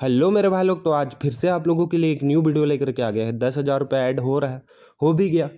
hello मेरे भाई लोग तो आज फिर से आप लोगों के लिए एक न्यू वीडियो लेकर के आ गया है दस हज़ार रुपये ऐड हो रहा है हो भी गया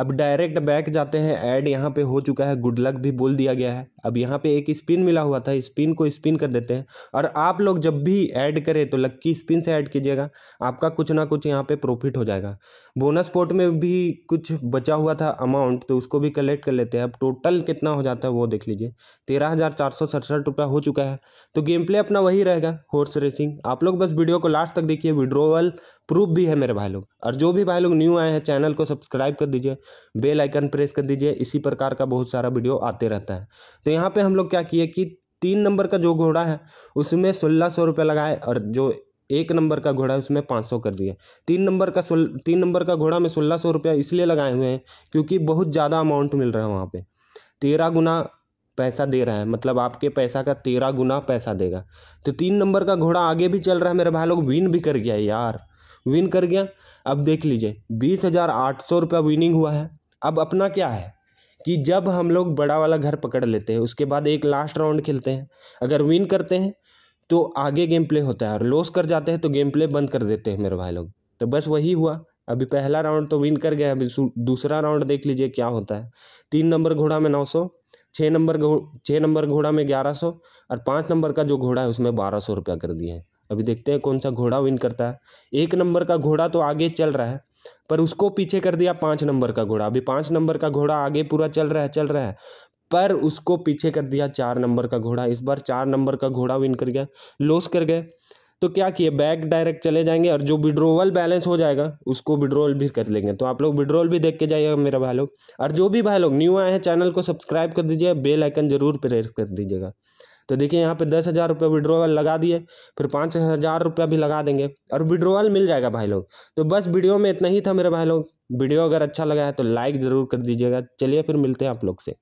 अब डायरेक्ट बैक जाते हैं ऐड यहाँ पे हो चुका है गुड लक भी बोल दिया गया है अब यहाँ पे एक स्पिन मिला हुआ था स्पिन को स्पिन कर देते हैं और आप लोग जब भी ऐड करें तो लक्की स्पिन से ऐड कीजिएगा आपका कुछ ना कुछ यहाँ पे प्रॉफिट हो जाएगा बोनस पोर्ट में भी कुछ बचा हुआ था अमाउंट तो उसको भी कलेक्ट कर लेते हैं अब टोटल कितना हो जाता है वो देख लीजिए तेरह हज़ार चार सौ सड़सठ रुपया हो चुका है तो गेम प्ले अपना वही रहेगा हॉर्स रेसिंग आप लोग बस वीडियो को लास्ट तक देखिए विड्रोवल प्रूफ भी है मेरे भाई लोग और जो भी भाई लोग न्यू आए हैं चैनल को सब्सक्राइब कर दीजिए बेल आइकन प्रेस कर दीजिए इसी प्रकार का बहुत सारा वीडियो आते रहता है तो यहाँ पे हम लोग क्या किए कि तीन नंबर का जो घोड़ा है उसमें सोलह सौ रुपये लगाए और जो एक नंबर का घोड़ा है उसमें पाँच सौ कर दिए तीन नंबर का सोल तीन नंबर का घोड़ा में सोलह सौ रुपया इसलिए लगाए हुए हैं क्योंकि बहुत ज़्यादा अमाउंट मिल रहा है वहाँ पे तेरह गुना पैसा दे रहा है मतलब आपके पैसा का तेरह गुना पैसा देगा तो तीन नंबर का घोड़ा आगे भी चल रहा है मेरे भाई लोग विन भी कर गया यार विन कर गया अब देख लीजिए बीस हज़ार आठ सौ रुपया विनिंग हुआ है अब अपना क्या है कि जब हम लोग बड़ा वाला घर पकड़ लेते हैं उसके बाद एक लास्ट राउंड खेलते हैं अगर विन करते हैं तो आगे गेम प्ले होता है और लॉस कर जाते हैं तो गेम प्ले बंद कर देते हैं मेरे भाई लोग तो बस वही हुआ अभी पहला राउंड तो विन कर गया अभी दूसरा राउंड देख लीजिए क्या होता है तीन नंबर घोड़ा में नौ सौ छः नंबर छः नंबर घोड़ा में ग्यारह सौ और पाँच नंबर का जो घोड़ा है उसमें बारह सौ रुपया कर दिए हैं अभी देखते हैं कौन सा घोड़ा विन करता है एक नंबर का घोड़ा तो आगे चल रहा है पर उसको पीछे कर दिया पाँच नंबर का घोड़ा अभी पाँच नंबर का घोड़ा आगे पूरा चल रहा है चल रहा है पर उसको पीछे कर दिया चार नंबर का घोड़ा इस बार चार नंबर का घोड़ा विन कर गया लॉस कर गए तो क्या किए बैक डायरेक्ट चले जाएंगे और जो विड्रोवल बैलेंस हो जाएगा उसको विड्रोवल भी कर लेंगे तो आप लोग विड्रोवल भी देख के जाइएगा मेरा भाई लोग और जो भी भाई लोग न्यू आए हैं चैनल को सब्सक्राइब कर दीजिए बेल आइकन जरूर प्रेस कर दीजिएगा तो देखिए यहाँ पे दस हज़ार रुपये विड्रोवल लगा दिए फिर पाँच हज़ार रुपया भी लगा देंगे और विड्रोवल मिल जाएगा भाई लोग तो बस वीडियो में इतना ही था मेरे भाई लोग वीडियो अगर अच्छा लगा है तो लाइक ज़रूर कर दीजिएगा चलिए फिर मिलते हैं आप लोग से